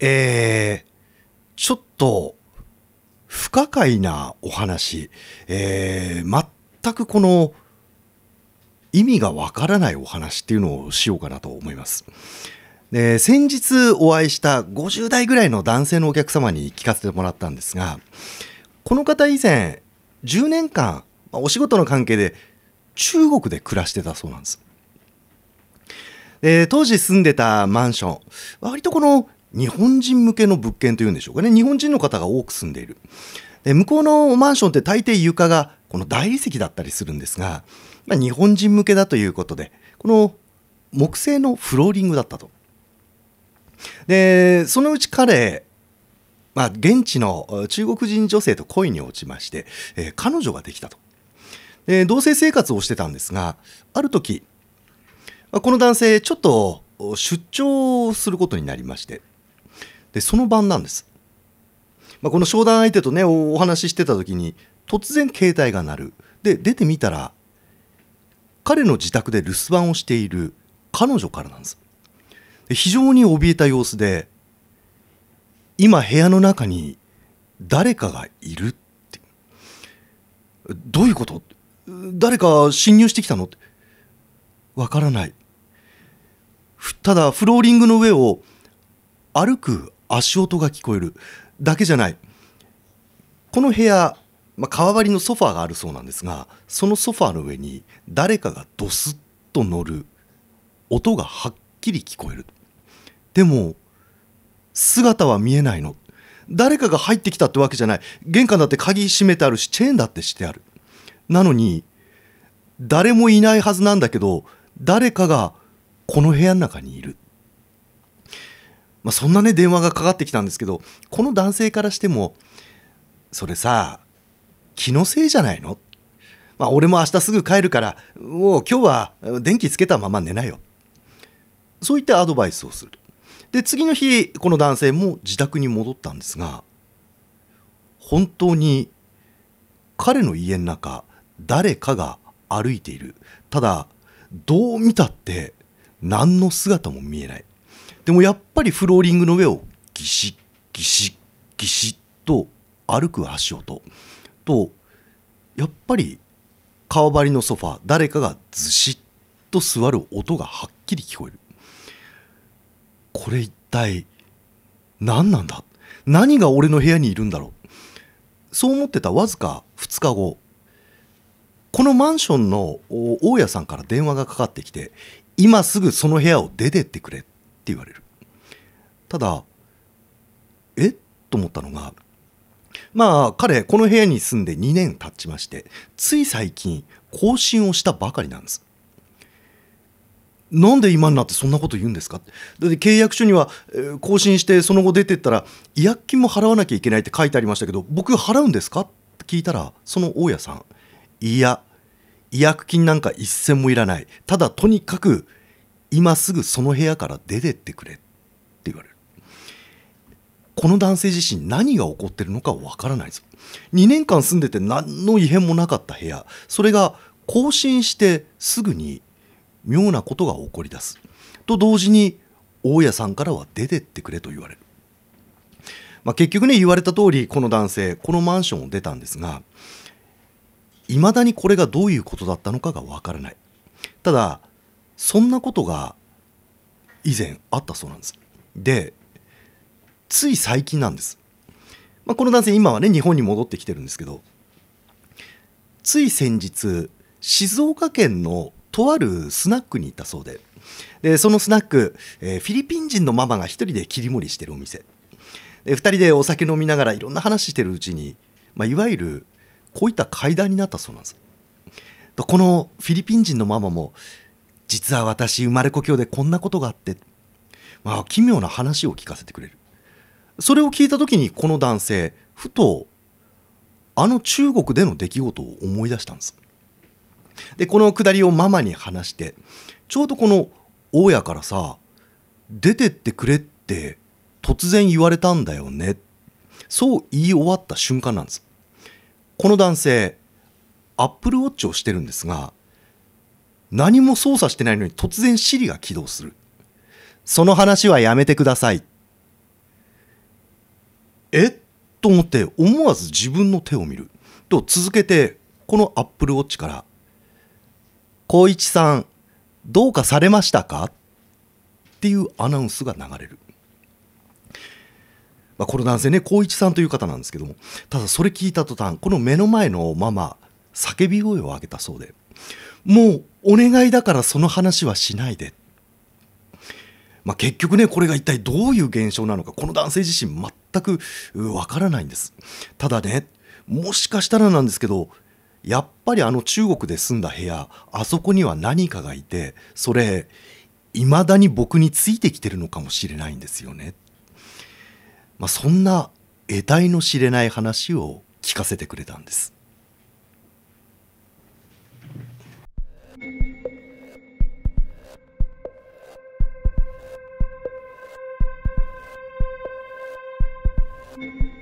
えー、ちょっと不可解なお話、えー、全くこの意味がわからないお話っていうのをしようかなと思います。で先日お会いした50代ぐらいの男性のお客様に聞かせてもらったんですがこの方以前10年間お仕事の関係で中国で暮らしてたそうなんです。で当時住んでたマンション割とこの日本人向けの物件というんでしょうかね日本人の方が多く住んでいるで向こうのマンションって大抵床がこの大理石だったりするんですが、まあ、日本人向けだということでこの木製のフローリングだったとでそのうち彼まあ、現地の中国人女性と恋に落ちまして、えー、彼女ができたとで同棲生活をしてたんですがある時この男性ちょっと出張をすることになりましてでその晩なんです、まあ、この商談相手とねお話ししてた時に突然携帯が鳴るで出てみたら彼の自宅で留守番をしている彼女からなんですで非常に怯えた様子で今部屋の中に誰かがいるってどういうこと誰か侵入してきたのわからないただフローリングの上を歩く足音が聞こえるだけじゃないこの部屋、まあ、川張りのソファーがあるそうなんですがそのソファーの上に誰かがドスッと乗る音がはっきり聞こえるでも姿は見えないの誰かが入ってきたってわけじゃない玄関だって鍵閉めてあるしチェーンだってしてあるなのに誰もいないはずなんだけど誰かがこの部屋の中にいるまあ、そんなね電話がかかってきたんですけどこの男性からしてもそれさ気のせいじゃないのまあ俺も明日すぐ帰るからもう今日は電気つけたまま寝なよそういったアドバイスをするで次の日この男性も自宅に戻ったんですが本当に彼の家の中誰かが歩いているただどう見たって何の姿も見えないでもやっぱりフローリングの上をギシッギシッギシッと歩く足音とやっぱり川張りのソファ誰かがずしっと座る音がはっきり聞こえるこれ一体何なんだ何が俺の部屋にいるんだろうそう思ってたわずか2日後このマンションの大家さんから電話がかかってきて今すぐその部屋を出てってくれ言われるただえっと思ったのがまあ彼この部屋に住んで2年経ちましてつい最近更新をしたばかりなんですなんで今になってそんなこと言うんですかだって契約書には、えー、更新してその後出てったら違約金も払わなきゃいけないって書いてありましたけど僕払うんですかって聞いたらその大家さんいや違約金なんか一銭もいらないただとにかく今すぐその部屋から出てってくれって言われるこの男性自身何が起こってるのかわからないぞです2年間住んでて何の異変もなかった部屋それが更新してすぐに妙なことが起こり出すと同時に大家さんからは出てってくれと言われる、まあ、結局ね言われた通りこの男性このマンションを出たんですがいまだにこれがどういうことだったのかがわからないただそんなことが以前あったそうなんです。でつい最近なんです。まあ、この男性今はね日本に戻ってきてるんですけどつい先日静岡県のとあるスナックに行ったそうででそのスナック、えー、フィリピン人のママが1人で切り盛りしてるお店で2人でお酒飲みながらいろんな話してるうちに、まあ、いわゆるこういった階段になったそうなんです。このフィリピン人のママも実は私生まれ故郷でこんなことがあって、まあ、奇妙な話を聞かせてくれるそれを聞いた時にこの男性ふとあの中国での出来事を思い出したんですでこのくだりをママに話してちょうどこの大家からさ出てってくれって突然言われたんだよねそう言い終わった瞬間なんですこの男性アップルウォッチをしてるんですが何も操作してないのに突然 Siri が起動する。その話はやめてください。えと思って思わず自分の手を見る。と続けてこの Apple Watch から「光一さんどうかされましたか?」っていうアナウンスが流れる。まあ、この男性ね、光一さんという方なんですけども、ただそれ聞いた途端、この目の前のママ、叫び声を上げたそうでもうお願いだからその話はしないで、まあ、結局ねこれが一体どういう現象なのかこの男性自身全くわからないんですただねもしかしたらなんですけどやっぱりあの中国で住んだ部屋あそこには何かがいてそれ未だに僕についてきてるのかもしれないんですよね、まあ、そんな得体の知れない話を聞かせてくれたんです Thank you.